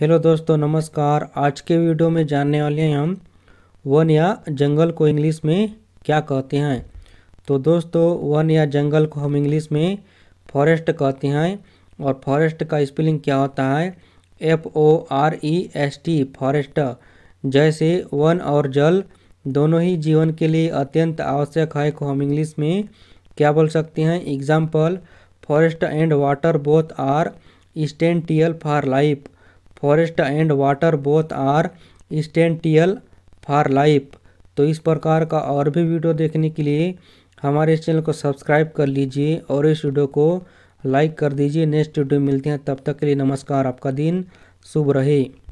hello दोस्तों नमस्कार आज के वीडियो में जानने वाले हैं हम वन या जंगल को इंग्लिश में क्या कहते हैं तो दोस्तों वन या जंगल को हम इंग्लिश में फॉरेस्ट कहते हैं और फॉरेस्ट का स्पेलिंग क्या होता है F O R E S T forest जैसे वन और जल दोनों ही जीवन के लिए अत्यंत आवश्यक है को हम इंग्लिश में क्या बोल सकते हैं example forest and water both are essential for life forest and water both are essential for life तो इस प्रकार का और भी वीडियो देखने के लिए हमारे इस चैनल को सब्सक्राइब कर लीजिए और इस वीडियो को लाइक कर दीजिए नेक्स्ट वीडियो मिलते हैं तब तक के लिए नमस्कार आपका दिन शुभ रहे